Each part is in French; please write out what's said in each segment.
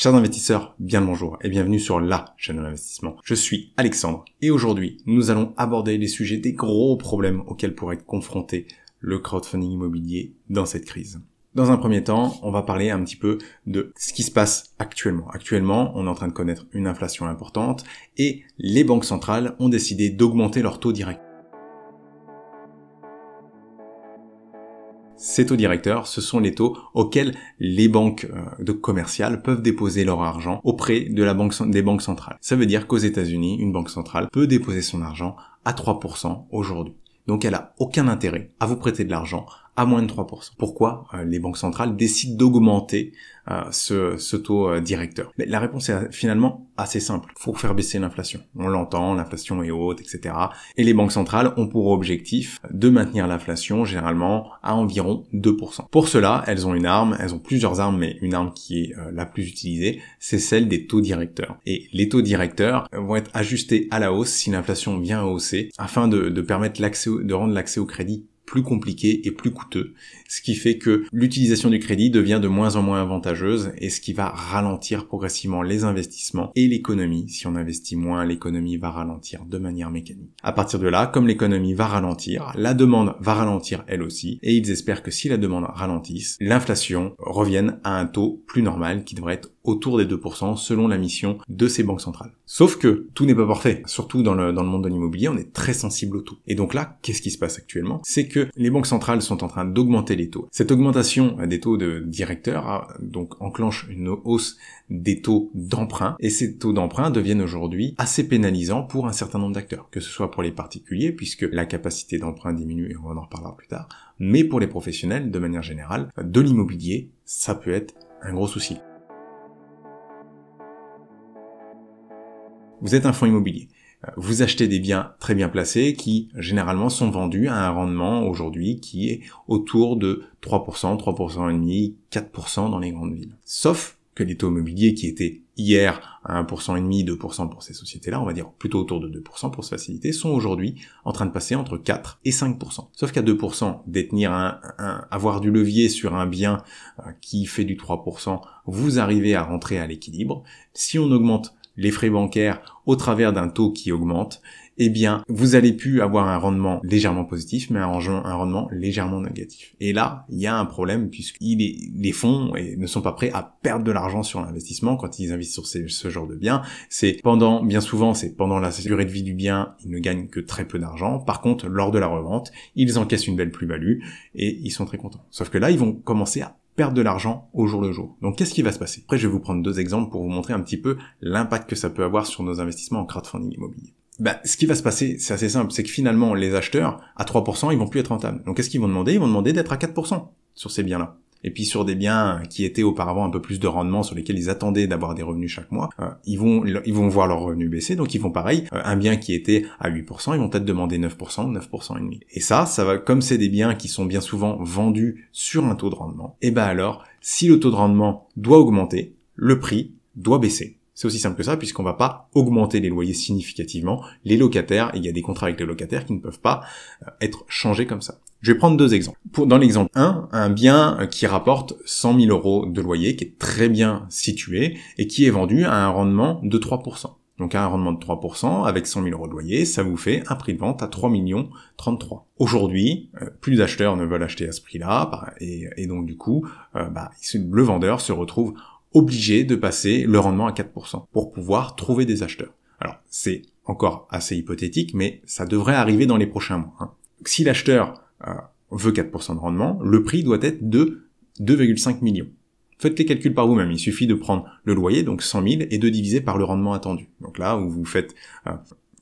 Chers investisseurs, bien le bonjour et bienvenue sur la chaîne de l'investissement. Je suis Alexandre et aujourd'hui nous allons aborder les sujets des gros problèmes auxquels pourrait être confronté le crowdfunding immobilier dans cette crise. Dans un premier temps, on va parler un petit peu de ce qui se passe actuellement. Actuellement, on est en train de connaître une inflation importante et les banques centrales ont décidé d'augmenter leur taux direct. ces taux directeurs, ce sont les taux auxquels les banques euh, de commerciales peuvent déposer leur argent auprès de la banque, des banques centrales. Ça veut dire qu'aux États-Unis, une banque centrale peut déposer son argent à 3% aujourd'hui. Donc elle a aucun intérêt à vous prêter de l'argent à moins de 3%. Pourquoi euh, les banques centrales décident d'augmenter euh, ce, taux euh, directeur Mais La réponse est finalement assez simple. Faut faire baisser l'inflation. On l'entend, l'inflation est haute, etc. Et les banques centrales ont pour objectif de maintenir l'inflation généralement à environ 2%. Pour cela, elles ont une arme, elles ont plusieurs armes, mais une arme qui est la plus utilisée, c'est celle des taux directeurs. Et les taux directeurs vont être ajustés à la hausse si l'inflation vient à hausser, afin de, de permettre l'accès, de rendre l'accès au crédit plus compliqué et plus coûteux, ce qui fait que l'utilisation du crédit devient de moins en moins avantageuse et ce qui va ralentir progressivement les investissements et l'économie. Si on investit moins, l'économie va ralentir de manière mécanique. À partir de là, comme l'économie va ralentir, la demande va ralentir elle aussi et ils espèrent que si la demande ralentisse, l'inflation revienne à un taux plus normal qui devrait être autour des 2% selon la mission de ces banques centrales. Sauf que tout n'est pas parfait, surtout dans le, monde de l'immobilier, on est très sensible au taux. Et donc là, qu'est-ce qui se passe actuellement C'est que les banques centrales sont en train d'augmenter les taux. Cette augmentation des taux de directeur donc enclenche une hausse des taux d'emprunt et ces taux d'emprunt deviennent aujourd'hui assez pénalisants pour un certain nombre d'acteurs, que ce soit pour les particuliers puisque la capacité d'emprunt diminue et on en reparlera plus tard, mais pour les professionnels de manière générale de l'immobilier, ça peut être un gros souci. vous êtes un fonds immobilier. Euh, vous achetez des biens très bien placés qui généralement sont vendus à un rendement aujourd'hui qui est autour de 3%, 3,5%, 4% dans les grandes villes. Sauf que les taux immobiliers qui étaient hier à 1,5%, 2% pour ces sociétés-là, on va dire plutôt autour de 2% pour se faciliter, sont aujourd'hui en train de passer entre 4 et 5%. Sauf qu'à 2%, détenir un, avoir du levier sur un bien euh, qui fait du 3%, vous arrivez à rentrer à l'équilibre. Si on augmente les frais bancaires au travers d'un taux qui augmente, eh bien, vous allez pu avoir un rendement légèrement positif, mais un, rendement légèrement négatif. Et là, il y a un problème puisque les fonds ne sont pas prêts à perdre de l'argent sur l'investissement quand ils investissent sur ce genre de biens. C'est pendant, bien souvent, c'est pendant la durée de vie du bien, ils ne gagnent que très peu d'argent. Par contre, lors de la revente, ils encaissent une belle plus-value et ils sont très contents. Sauf que là, ils vont commencer à perdent de l'argent au jour le jour. Donc qu'est-ce qui va se passer Après, je vais vous prendre deux exemples pour vous montrer un petit peu l'impact que ça peut avoir sur nos investissements en crowdfunding immobilier. Bah, ce qui va se passer, c'est assez simple, c'est que finalement les acheteurs, à 3%, ils vont plus être rentables. Donc qu'est-ce qu'ils vont demander Ils vont demander d'être à 4% sur ces biens-là et puis sur des biens qui étaient auparavant un peu plus de rendement, sur lesquels ils attendaient d'avoir des revenus chaque mois, euh, ils vont ils vont voir leurs revenus baisser, donc ils font pareil. Euh, un bien qui était à 8%, ils vont peut-être demander 9%, 9% et demi. Et ça, ça va comme c'est des biens qui sont bien souvent vendus sur un taux de rendement. Et eh ben alors, si le taux de rendement doit augmenter, le prix doit baisser. C'est aussi simple que ça, puisqu'on va pas augmenter les loyers significativement. Les locataires, il y a des contrats avec les locataires qui ne peuvent pas euh, être changés comme ça. Je vais prendre deux exemples. Pour, dans l'exemple 1, un bien euh, qui rapporte 100 000 euros de loyer, qui est très bien situé et qui est vendu à un rendement de 3%. Donc à un rendement de 3%, avec 100 000 euros de loyer, ça vous fait un prix de vente à 3 millions 33. Aujourd'hui, euh, plus d'acheteurs ne veulent acheter à ce prix-là, et, donc du coup, euh, bah, le vendeur se retrouve obligé de passer le rendement à 4% pour pouvoir trouver des acheteurs. Alors c'est encore assez hypothétique, mais ça devrait arriver dans les prochains mois. Hein. Si l'acheteur veut 4% de rendement, le prix doit être de 2,5 millions. Faites les calculs par vous-même. Il suffit de prendre le loyer, donc 100 000, et de diviser par le rendement attendu. Donc là, vous faites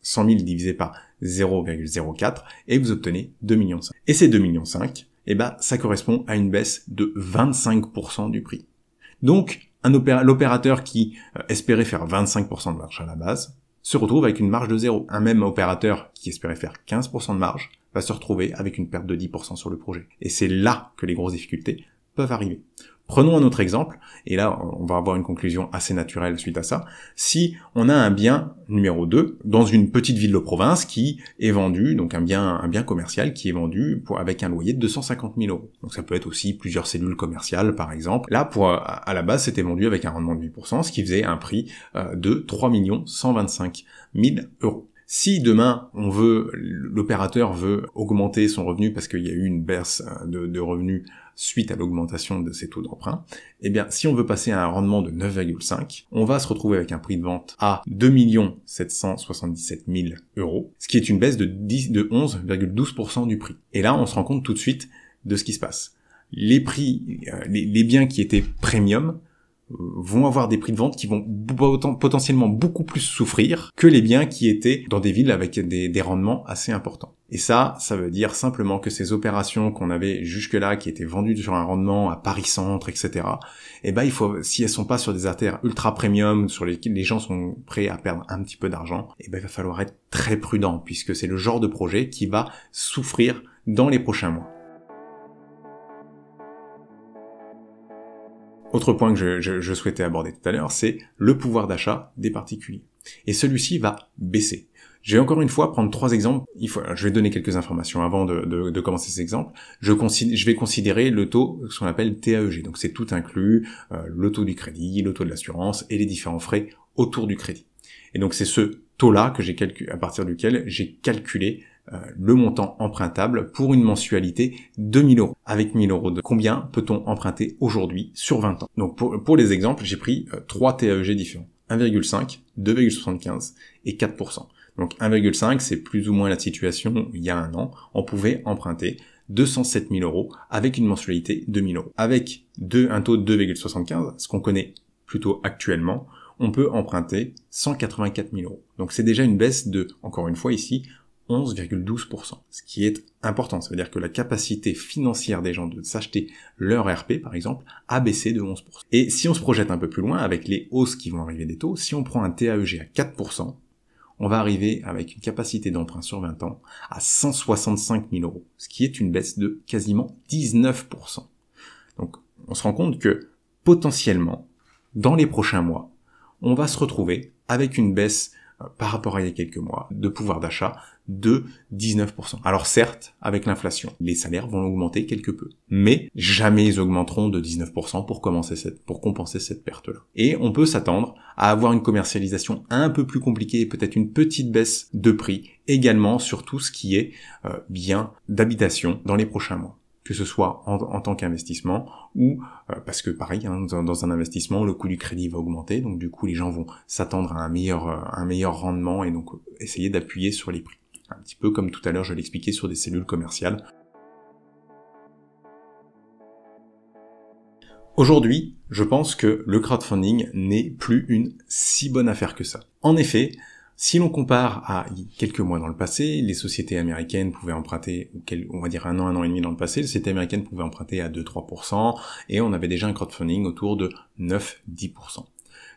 100 euh, 000 divisé par 0,04 et vous obtenez 2 millions ,5 Et ces 2 millions ,5 millions, eh ben, ça correspond à une baisse de 25% du prix. Donc, l'opérateur qui euh, espérait faire 25% de marge à la base se retrouve avec une marge de zéro. Un même opérateur qui espérait faire 15% de marge va se retrouver avec une perte de 10% sur le projet. Et c'est là que les grosses difficultés peuvent arriver. Prenons un autre exemple, et là on va avoir une conclusion assez naturelle suite à ça. Si on a un bien numéro 2 dans une petite ville de province qui est vendu, donc un bien, un bien commercial qui est vendu pour, avec un loyer de 250 000 euros. Donc ça peut être aussi plusieurs cellules commerciales par exemple. Là pour à la base c'était vendu avec un rendement de 8%, ce qui faisait un prix euh, de 3 125 000 euros. Si demain on veut, l'opérateur veut augmenter son revenu parce qu'il y a eu une baisse euh, de, revenus suite à l'augmentation de ses taux d'emprunt, eh bien si on veut passer à un rendement de 9,5, on va se retrouver avec un prix de vente à 2 777 000 euros, ce qui est une baisse de, 11,12% du prix. Et là on se rend compte tout de suite de ce qui se passe. Les prix, euh, les biens qui étaient premium vont avoir des prix de vente qui vont potentiellement beaucoup plus souffrir que les biens qui étaient dans des villes avec des, des rendements assez importants. Et ça, ça veut dire simplement que ces opérations qu'on avait jusque-là, qui étaient vendues sur un rendement à Paris Centre, etc., eh ben, il faut, si elles sont pas sur des artères ultra premium, sur lesquelles les gens sont prêts à perdre un petit peu d'argent, eh ben, il va falloir être très prudent, puisque c'est le genre de projet qui va souffrir dans les prochains mois. Autre point que je, souhaitais aborder tout à l'heure, c'est le pouvoir d'achat des particuliers. Et celui-ci va baisser. Je vais encore une fois prendre trois exemples. je vais donner quelques informations avant de, commencer ces exemples. Je, vais considérer le taux, ce qu'on appelle TAEG. Donc c'est tout inclus, euh, le taux du crédit, le taux de l'assurance et les différents frais autour du crédit. Et donc c'est ce taux-là que j'ai calculé, à partir duquel j'ai calculé euh, le montant empruntable pour une mensualité de 1000 euros. Avec 1000 euros de combien peut-on emprunter aujourd'hui sur 20 ans Donc pour, les exemples, j'ai pris euh, trois TAEG différents. 1,5, 2,75 et 4%. Donc 1,5, c'est plus ou moins la situation il y a un an. On pouvait emprunter 207 000 euros avec une mensualité de 000 euros. Avec deux, un taux de 2,75, ce qu'on connaît plutôt actuellement, on peut emprunter 184 000 euros. Donc c'est déjà une baisse de, encore une fois ici, 11,12%, ce qui est important. Ça veut dire que la capacité financière des gens de s'acheter leur RP, par exemple, a baissé de 11%. Et si on se projette un peu plus loin, avec les hausses qui vont arriver des taux, si on prend un TAEG à 4%, on va arriver avec une capacité d'emprunt sur 20 ans à 165 000 euros, ce qui est une baisse de quasiment 19%. Donc on se rend compte que potentiellement, dans les prochains mois, on va se retrouver avec une baisse par rapport à il y a quelques mois de pouvoir d'achat de 19%. Alors certes, avec l'inflation, les salaires vont augmenter quelque peu, mais jamais ils augmenteront de 19% pour, commencer pour compenser cette perte-là. Et on peut s'attendre à avoir une commercialisation un peu plus compliquée et peut-être une petite baisse de prix également sur tout ce qui est euh, bien d'habitation dans les prochains mois que ce soit en, tant qu'investissement ou euh, parce que pareil, hein, dans, un investissement, le coût du crédit va augmenter, donc du coup les gens vont s'attendre à un meilleur, euh, un meilleur rendement et donc euh, essayer d'appuyer sur les prix. Un petit peu comme tout à l'heure je l'expliquais sur des cellules commerciales. Aujourd'hui, je pense que le crowdfunding n'est plus une si bonne affaire que ça. En effet, si l'on compare à quelques mois dans le passé, les sociétés américaines pouvaient emprunter, on va dire un an, un an et demi dans le passé, les sociétés américaines pouvaient emprunter à 2-3%, et on avait déjà un crowdfunding autour de 9-10%.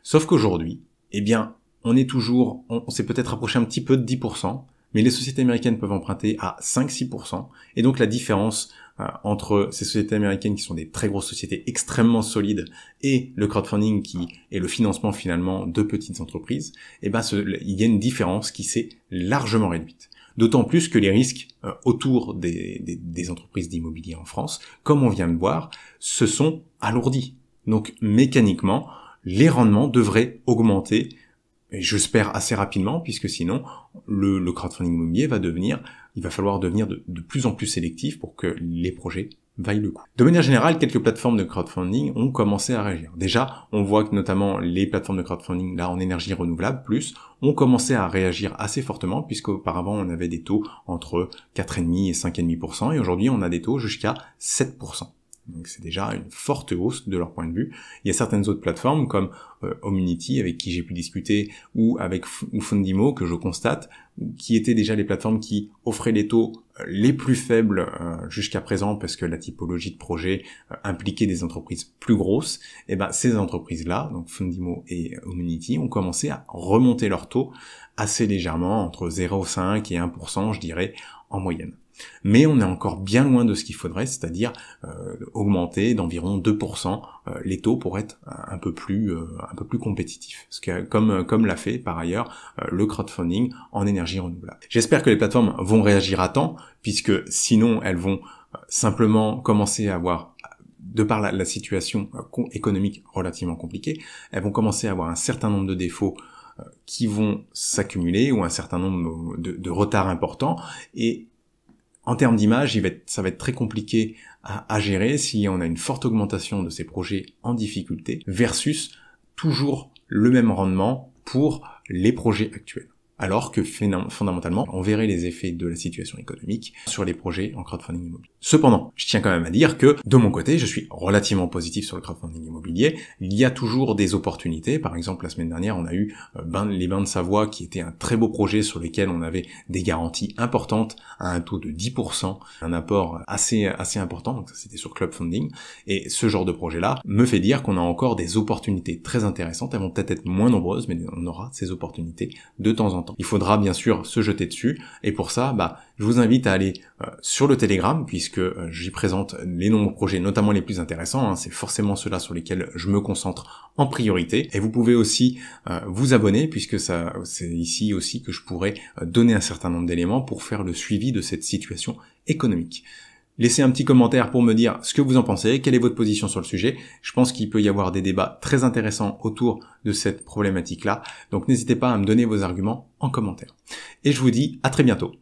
Sauf qu'aujourd'hui, eh bien, on est toujours, on, s'est peut-être rapproché un petit peu de 10%, mais les sociétés américaines peuvent emprunter à 5-6%, et donc la différence euh, entre ces sociétés américaines qui sont des très grosses sociétés extrêmement solides et le crowdfunding qui est le financement finalement de petites entreprises, et eh ben il y a une différence qui s'est largement réduite. D'autant plus que les risques euh, autour des, des entreprises d'immobilier en France, comme on vient de voir, se sont alourdis. Donc mécaniquement, les rendements devraient augmenter j'espère assez rapidement, puisque sinon le, crowdfunding immobilier va devenir, il va falloir devenir de, de, plus en plus sélectif pour que les projets vaillent le coup. De manière générale, quelques plateformes de crowdfunding ont commencé à réagir. Déjà, on voit que notamment les plateformes de crowdfunding, là en énergie renouvelable, plus, ont commencé à réagir assez fortement, puisqu'auparavant on avait des taux entre 4,5 et 5,5%, et aujourd'hui on a des taux jusqu'à 7%. Donc c'est déjà une forte hausse de leur point de vue. Il y a certaines autres plateformes comme euh, Omnity avec qui j'ai pu discuter ou avec Fundimo que je constate qui étaient déjà les plateformes qui offraient les taux euh, les plus faibles euh, jusqu'à présent parce que la typologie de projet impliquait des entreprises plus grosses et eh ben ces entreprises là donc Fundimo et Omnity ont commencé à remonter leurs taux assez légèrement entre 0,5 et 1% je dirais en moyenne mais on est encore bien loin de ce qu'il faudrait, c'est-à-dire augmenter d'environ 2% les taux pour être un peu plus un peu plus compétitif, ce que, comme, euh, comme l'a fait par ailleurs euh, le crowdfunding en énergie renouvelable. J'espère que les plateformes vont réagir à temps, puisque sinon elles vont euh, simplement commencer à avoir de par la, la situation économique relativement compliquée, elles vont commencer à avoir un certain nombre de défauts qui vont s'accumuler ou un certain nombre de, retards importants et en termes d'image, ça va être très compliqué à, gérer si on a une forte augmentation de ces projets en difficulté versus toujours le même rendement pour les projets actuels alors que fondamentalement, on verrait les effets de la situation économique sur les projets en crowdfunding immobilier. Cependant, je tiens quand même à dire que, de mon côté, je suis relativement positif sur le crowdfunding immobilier. Il y a toujours des opportunités. Par exemple, la semaine dernière, on a eu euh, les Bains de Savoie, qui était un très beau projet sur lequel on avait des garanties importantes à un taux de 10%, un apport assez, assez important. Donc ça, c'était sur crowdfunding. Et ce genre de projet-là me fait dire qu'on a encore des opportunités très intéressantes. Elles vont peut-être être moins nombreuses, mais on aura ces opportunités de temps en temps il faudra bien sûr se jeter dessus, et pour ça, bah, je vous invite à aller euh, sur le Telegram, puisque euh, j'y présente les nombreux projets, notamment les plus intéressants, hein. c'est forcément ceux-là sur lesquels je me concentre en priorité, et vous pouvez aussi euh, vous abonner, puisque ça, c'est ici aussi que je pourrais donner un certain nombre d'éléments pour faire le suivi de cette situation économique. Laissez un petit commentaire pour me dire ce que vous en pensez, quelle est votre position sur le sujet. Je pense qu'il peut y avoir des débats très intéressants autour de cette problématique-là. Donc n'hésitez pas à me donner vos arguments en commentaire. Et je vous dis à très bientôt